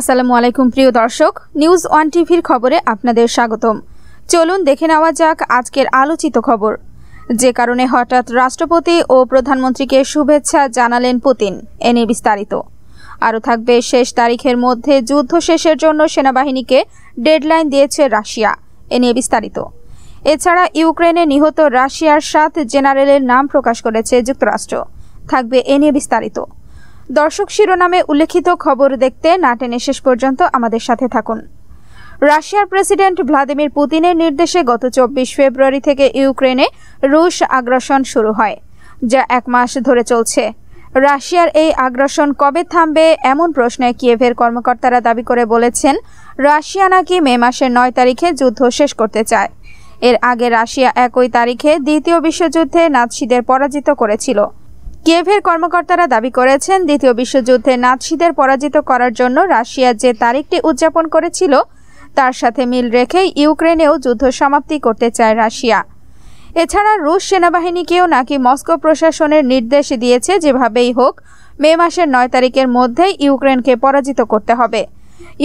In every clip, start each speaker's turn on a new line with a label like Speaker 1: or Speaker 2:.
Speaker 1: আসসালামু আলাইকুম প্রিয় দর্শক নিউজ ওয়ান টিভির খবরে আপনাদের স্বাগতম চলুন দেখে নেওয়া যাক আজকের আলোচিত খবর যে কারণে হঠাৎ রাষ্ট্রপতি ও প্রধানমন্ত্রীকে শুভেচ্ছা জানালেন পুতিন এ নিয়ে বিস্তারিত আরও থাকবে শেষ তারিখের মধ্যে যুদ্ধ শেষের জন্য সেনাবাহিনীকে ডেডলাইন দিয়েছে রাশিয়া এ নিয়ে বিস্তারিত এছাড়া ইউক্রেনে নিহত রাশিয়ার সাত জেনারেলের নাম প্রকাশ করেছে যুক্তরাষ্ট্র থাকবে এ নিয়ে বিস্তারিত দর্শক শিরোনামে উল্লেখিত খবর দেখতে না টেনে শেষ পর্যন্ত আমাদের সাথে থাকুন রাশিয়ার প্রেসিডেন্ট ভ্লাদিমির পুতিনের নির্দেশে গত চব্বিশ ফেব্রুয়ারি থেকে ইউক্রেনে রুশ আগ্রাসন শুরু হয় যা এক মাস ধরে চলছে রাশিয়ার এই আগ্রাসন কবে থামবে এমন প্রশ্নে কিয়েভের কর্মকর্তারা দাবি করে বলেছেন রাশিয়া নাকি মে মাসের নয় তারিখে যুদ্ধ শেষ করতে চায় এর আগে রাশিয়া একই তারিখে দ্বিতীয় বিশ্বযুদ্ধে নাৎসিদের পরাজিত করেছিল কিয়েভের কর্মকর্তারা দাবি করেছেন দ্বিতীয় বিশ্বযুদ্ধে নাৎসিদের পরাজিত করার জন্য রাশিয়া যে তারিখটি উদযাপন করেছিল তার সাথে মিল রেখে ইউক্রেনেও যুদ্ধ সমাপ্তি করতে চায় রাশিয়া এছাড়া রুশ সেনাবাহিনীকেও নাকি মস্কো প্রশাসনের নির্দেশ দিয়েছে যেভাবেই হোক মে মাসের নয় তারিখের মধ্যেই ইউক্রেনকে পরাজিত করতে হবে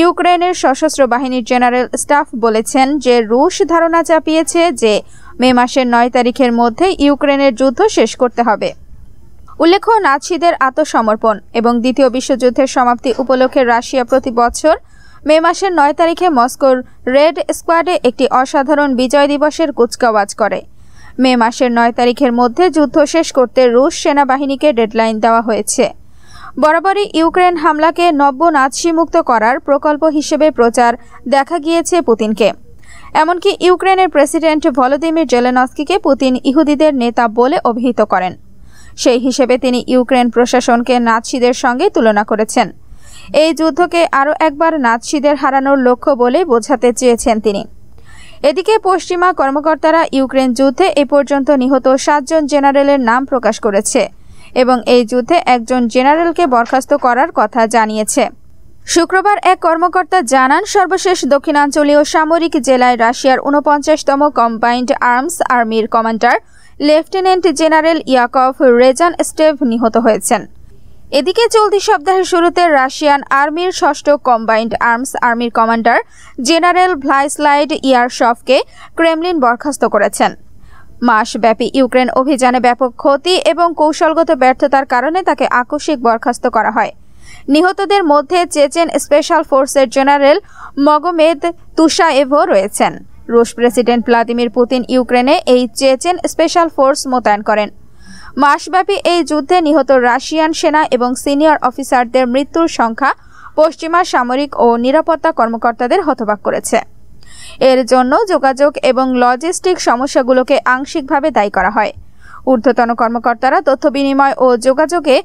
Speaker 1: ইউক্রেনের সশস্ত্র বাহিনীর জেনারেল স্টাফ বলেছেন যে রুশ ধারণা চাপিয়েছে যে মে মাসের নয় তারিখের মধ্যে ইউক্রেনের যুদ্ধ শেষ করতে হবে উল্লেখ্য নাৎসিদের আত্মসমর্পণ এবং দ্বিতীয় বিশ্বযুদ্ধের সমাপ্তি উপলক্ষে রাশিয়া প্রতি বছর মে মাসের নয় তারিখে মস্কোর রেড স্কোয়াডে একটি অসাধারণ বিজয় দিবসের কুচকাওয়াজ করে মে মাসের নয় তারিখের মধ্যে যুদ্ধ শেষ করতে রুশ সেনাবাহিনীকে ডেডলাইন দেওয়া হয়েছে বরাবরই ইউক্রেন হামলাকে নব্য নাৎসিমুক্ত করার প্রকল্প হিসেবে প্রচার দেখা গিয়েছে পুতিনকে এমনকি ইউক্রেনের প্রেসিডেন্ট ভলোদিমির জেলেনস্কিকে পুতিন ইহুদিদের নেতা বলে অভিহিত করেন সেই হিসেবে তিনি ইউক্রেন প্রশাসনকে নাৎসিদের সঙ্গে তুলনা করেছেন এই যুদ্ধকে আরও একবার নাৎসিদের হারানোর লক্ষ্য বলে বোঝাতে চেয়েছেন তিনি এদিকে পশ্চিমা কর্মকর্তারা ইউক্রেন যুদ্ধে এ পর্যন্ত নিহত সাতজন জেনারেলের নাম প্রকাশ করেছে এবং এই যুদ্ধে একজন জেনারেলকে বরখাস্ত করার কথা জানিয়েছে শুক্রবার এক কর্মকর্তা জানান সর্বশেষ দক্ষিণাঞ্চলীয় সামরিক জেলায় রাশিয়ার ঊনপঞ্চাশতম কম্বাইন্ড আর্মস আর্মির commander lieutenant general Yakov Rezantsev নিহত হয়েছেন এদিকে চলতি সপ্তাহের শুরুতে রাশিয়ান আর্মির ষষ্ঠ কম্বাইন্ড আর্মস আর্মির কমান্ডার জেনারেল ভ্লাইসলাইড ইয়ারশফকে ক্রেমলিন বরখাস্ত করেছেন মাসব্যাপী ইউক্রেন অভিযানে ব্যাপক ক্ষতি এবং কৌশলগত ব্যর্থতার কারণে তাকে আকস্মিক বরখাস্ত করা হয় নিহতদের মধ্যে চেচেন স্পেশাল ফোর্সের জেনারেল মগমেদ তুষায়েভও রয়েছেন রুশ প্রেসিডেন্ট ভ্লাদিমির পুতিন ইউক্রেনে এই চেচেন স্পেশাল ফোর্স মোতায়েন করেন মাসব্যাপী এই যুদ্ধে নিহত রাশিয়ান সেনা এবং সিনিয়র অফিসারদের মৃত্যুর সংখ্যা পশ্চিমা সামরিক ও নিরাপত্তা কর্মকর্তাদের হতবাক করেছে এর জন্য যোগাযোগ এবং লজিস্টিক সমস্যাগুলোকে আংশিকভাবে দায়ী করা হয় ঊর্ধ্বতন কর্মকর্তারা তথ্য বিনিময় ও যোগাযোগে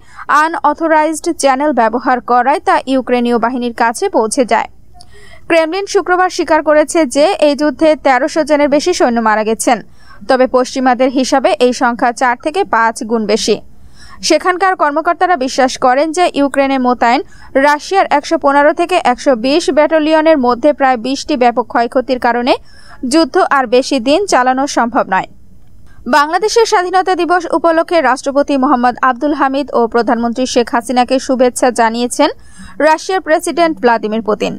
Speaker 1: আনঅথরাইজড চ্যানেল ব্যবহার করায় তা ইউক্রেনীয় বাহিনীর কাছে পৌঁছে যায় ক্রেমলিন শুক্রবার স্বীকার করেছে যে এই যুদ্ধে তেরোশো জনের বেশি সৈন্য মারা গেছেন তবে পশ্চিমাদের হিসাবে এই সংখ্যা চার থেকে পাঁচ গুণ বেশি সেখানকার কর্মকর্তারা বিশ্বাস করেন যে ইউক্রেনে মোতায়েন রাশিয়ার একশো পনেরো থেকে একশো বিশ ব্যাটালিয়নের মধ্যে প্রায় বিশটি ব্যাপক ক্ষয়ক্ষতির কারণে যুদ্ধ আর বেশি দিন চালানো সম্ভব নয় বাংলাদেশের স্বাধীনতা দিবস উপলক্ষে রাষ্ট্রপতি মোহাম্মদ আব্দুল হামিদ ও প্রধানমন্ত্রী শেখ হাসিনাকে শুভেচ্ছা জানিয়েছেন রাশিয়ার প্রেসিডেন্ট ভ্লাদিমির পুতিন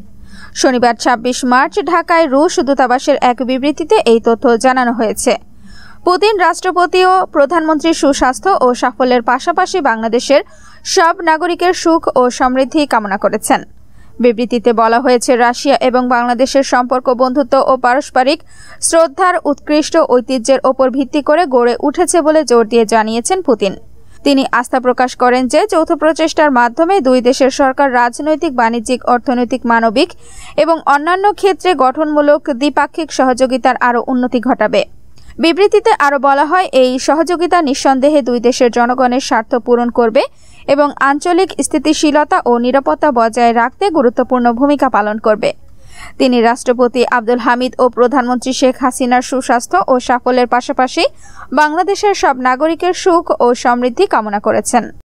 Speaker 1: শনিবার ২৬ মার্চ ঢাকায় রুশ দূতাবাসের এক বিবৃতিতে এই তথ্য জানানো হয়েছে পুতিন রাষ্ট্রপতি ও প্রধানমন্ত্রীর সুস্বাস্থ্য ও সাফল্যের পাশাপাশি বাংলাদেশের সব নাগরিকের সুখ ও সমৃদ্ধি কামনা করেছেন বিবৃতিতে বলা হয়েছে রাশিয়া এবং বাংলাদেশের সম্পর্ক বন্ধুত্ব ও পারস্পরিক শ্রদ্ধার উৎকৃষ্ট ঐতিহ্যের ওপর ভিত্তি করে গড়ে উঠেছে বলে জোর দিয়ে জানিয়েছেন পুতিন তিনি আস্থা প্রকাশ করেন যে যৌথ প্রচেষ্টার মাধ্যমে দুই দেশের সরকার রাজনৈতিক বাণিজ্যিক অর্থনৈতিক মানবিক এবং অন্যান্য ক্ষেত্রে গঠনমূলক দ্বিপাক্ষিক সহযোগিতার আরও উন্নতি ঘটাবে বিবৃতিতে আরও বলা হয় এই সহযোগিতা নিঃসন্দেহে দুই দেশের জনগণের স্বার্থ পূরণ করবে এবং আঞ্চলিক স্থিতিশীলতা ও নিরাপত্তা বজায় রাখতে গুরুত্বপূর্ণ ভূমিকা পালন করবে তিনি রাষ্ট্রপতি আব্দুল হামিদ ও প্রধানমন্ত্রী শেখ হাসিনার সুস্বাস্থ্য ও সাফল্যের পাশাপাশি বাংলাদেশের সব নাগরিকের সুখ ও সমৃদ্ধি কামনা করেছেন